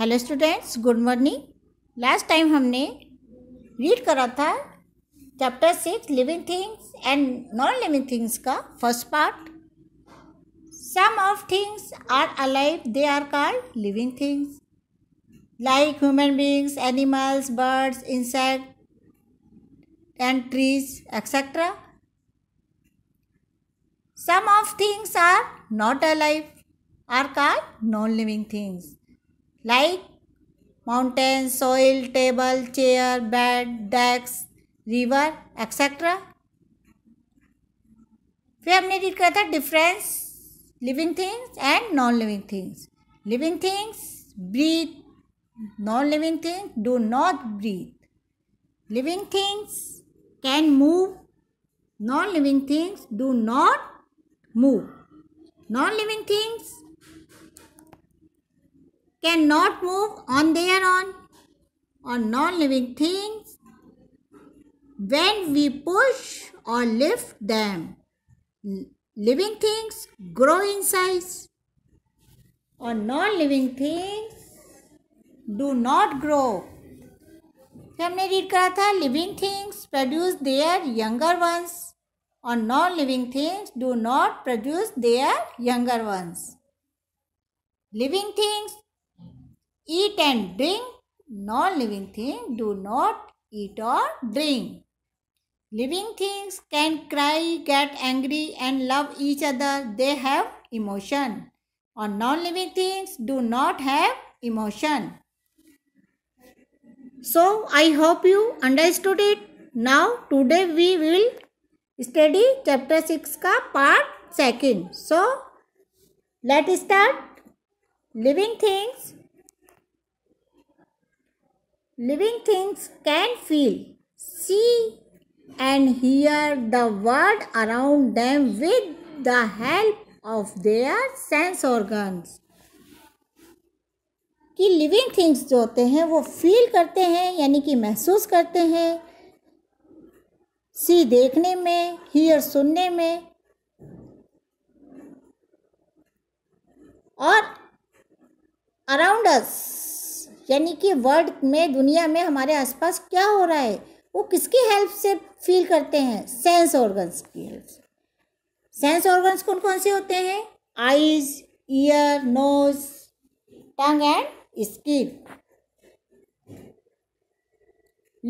Hello students good morning last time हमने read करा था chapter six living things and non living things का first part some of things are alive they are called living things like human beings animals birds insect and trees etcetera some of things are not alive are called non living things Light, mountain, soil, table, chair, bed, decks, river, etc. We have needed the difference living things and non-living things. Living things breathe, non-living things do not breathe. Living things can move, non-living things do not move. Non-living things cannot move on their own or non-living things when we push or lift them. Living things grow in size or non-living things do not grow. हमने read करा था living things produce their younger ones और non living things do not produce their younger ones living things eat and drink. Non living thing do not eat or drink. Living things can cry, get angry, and love each other. They have emotion. Or non living things do not have emotion. So, I hope you understood it. Now, today we will study chapter 6 ka part second. So, let us start. Living things living things can feel, see, and hear the world around them with the help of their sense organs. कि living things जो होते हैं वो feel करते हैं यानी कि महसूस करते हैं सी देखने में हीयर सुनने में और अराउंड अस यानी कि वर्ल्ड में दुनिया में हमारे आसपास क्या हो रहा है वो किसकी हेल्प से फील करते हैं सेंस ऑर्गन्स की हेल्प से सेंस ऑर्गन्स कौन कौन से होते हैं eyes ear nose tongue and skin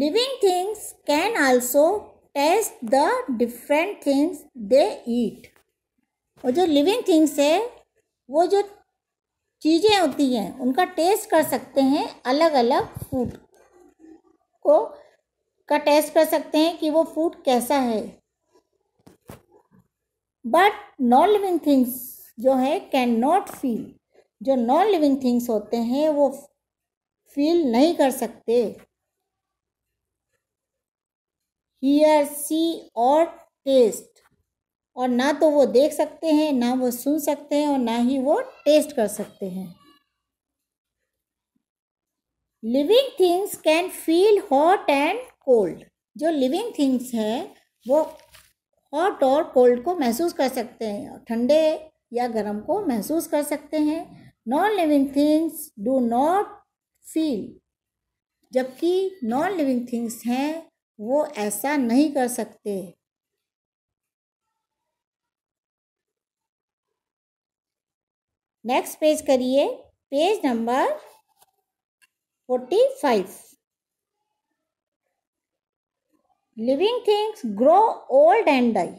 living things can also taste the different things they eat और जो लिविंग थिंग्स है वो जो चीज़ें होती हैं उनका टेस्ट कर सकते हैं अलग अलग फूड को का टेस्ट कर सकते हैं कि वो फूड कैसा है बट नॉन लिविंग थिंग्स जो है कैन नॉट फील जो नॉन लिविंग थिंग्स होते हैं वो फील नहीं कर सकते हियर सी और टेस्ट और ना तो वो देख सकते हैं ना वो सुन सकते हैं और ना ही वो टेस्ट कर सकते हैं living things can feel hot and cold जो लिविंग थिंग्स हैं वो हॉट और कोल्ड को महसूस कर सकते हैं ठंडे या गर्म को महसूस कर सकते हैं non living things do not feel जबकि नॉन लिविंग थिंग्स हैं वो ऐसा नहीं कर सकते नेक्स्ट पेज करिए page number forty five living things grow old and die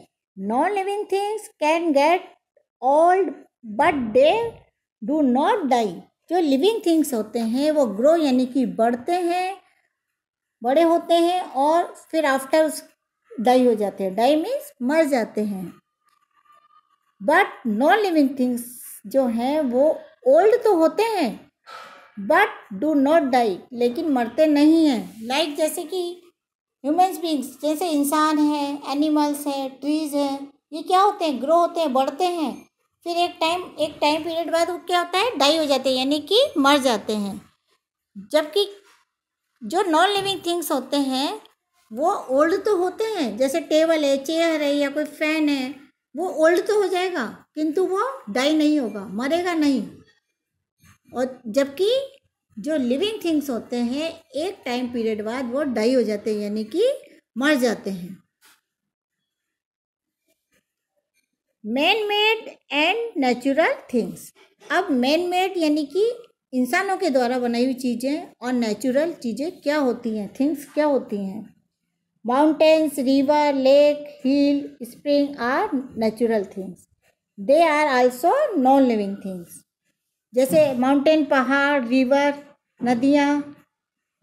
non living things can get old but they do not die जो living things होते हैं वो ग्रो यानी कि बढ़ते हैं बड़े होते हैं और फिर आफ्टर उस डाई हो जाते हैं डाई मीन्स मर जाते हैं बट नॉन लिविंग थिंग्स जो हैं वो ओल्ड तो होते हैं बट डू नॉट डाई लेकिन मरते नहीं हैं लाइक like जैसे कि ह्यूमन्स बींग्स जैसे इंसान हैं एनिमल्स हैं ट्रीज हैं ये क्या होते हैं ग्रो होते हैं बढ़ते हैं फिर एक टाइम एक टाइम पीरियड बाद वो क्या होता है डाई हो जाते हैं यानी कि मर जाते हैं जबकि जो नॉन लिविंग थिंग्स होते हैं वो ओल्ड तो होते हैं जैसे टेबल है चेयर है या कोई फैन है वो ओल्ड तो हो जाएगा किंतु वो डाई नहीं होगा मरेगा नहीं और जबकि जो लिविंग थिंग्स होते हैं एक टाइम पीरियड बाद वो डाई हो जाते हैं यानी कि मर जाते हैं man made and natural things अब मैन मेड यानी कि इंसानों के द्वारा बनाई हुई चीज़ें और नेचुरल चीज़ें क्या होती हैं थिंग्स क्या होती हैं mountains river lake hill spring are natural things they are also non living things जैसे माउंटेन पहाड़ रिवर नदियाँ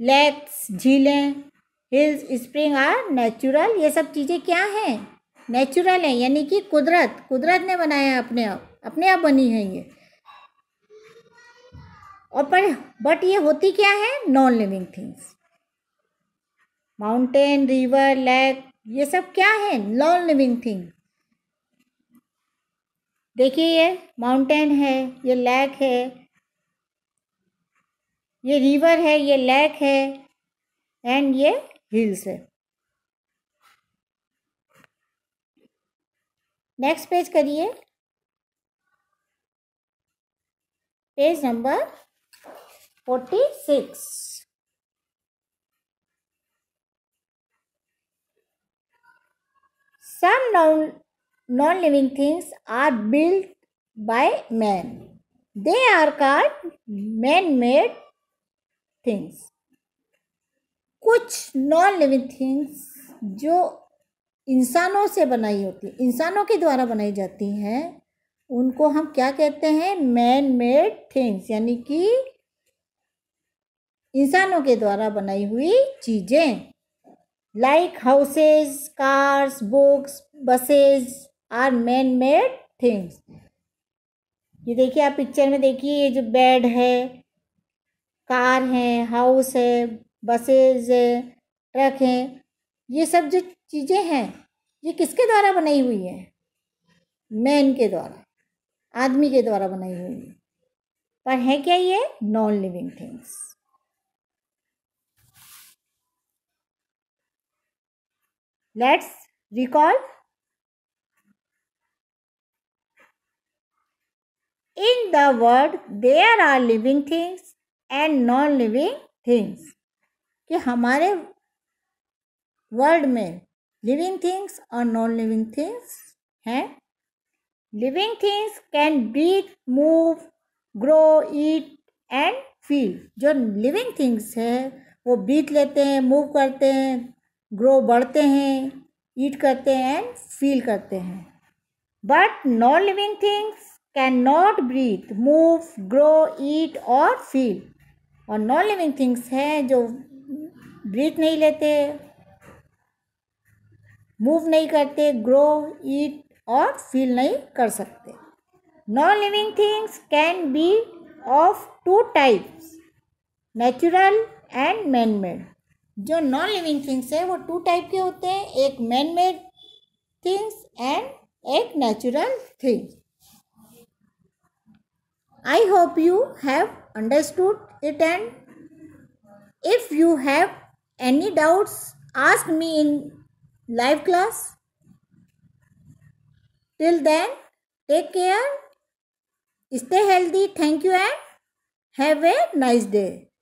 लेक्स झीलें हिल्स स्प्रिंग आर नेचुरल ये सब चीज़ें क्या हैं नेचुरल हैं यानी कि कुदरत कुदरत ने बनाया है अपने आप अपने आप बनी है ये और पर बट ये होती क्या है non living things mountain river lake ये सब क्या है नॉन लिविंग थिंग देखिए ये माउंटेन है ये लेक है ये रिवर है ये लेक है एंड ये हिल्स है नेक्स्ट पेज करिए page number forty six Some non living things are built by man. They are called man made things. कुछ नॉन लिविंग थिंग्स जो इंसानों से बनाई होती इंसानों के द्वारा बनाई जाती हैं उनको हम क्या कहते हैं मैन मेड थिंग्स यानी कि इंसानों के द्वारा बनाई हुई चीज़ें like houses cars books buses are man made things ये देखिए आप पिक्चर में देखिए ये जो बेड है कार है हाउस है बसेज है ट्रक है ये सब जो चीज़ें हैं ये किसके द्वारा बनाई हुई है मैन के द्वारा आदमी के द्वारा बनाई हुई है पर है क्या ये non living things let's recall in the world there are living things and non living things कि हमारे वर्ल्ड में लिविंग थिंग्स और नॉन लिविंग थिंग्स हैं living things can breathe move grow eat and feel जो living things है वो बीत लेते हैं मूव करते हैं ग्रो बढ़ते हैं ईट करते हैं एंड फील करते हैं but non living things can not breathe move grow eat और फील और नॉन लिविंग थिंग्स हैं जो ब्रीथ नहीं लेते मूव नहीं करते ग्रो ईट और फील नहीं कर सकते non living things can be of two types natural and man made जो नॉन लिविंग थिंग्स है वो टू टाइप के होते हैं एक मैन मेड थिंग्स एंड एक natural things I hope you have understood it and if you have any doubts ask me in live class till then take care stay healthy thank you and have a nice day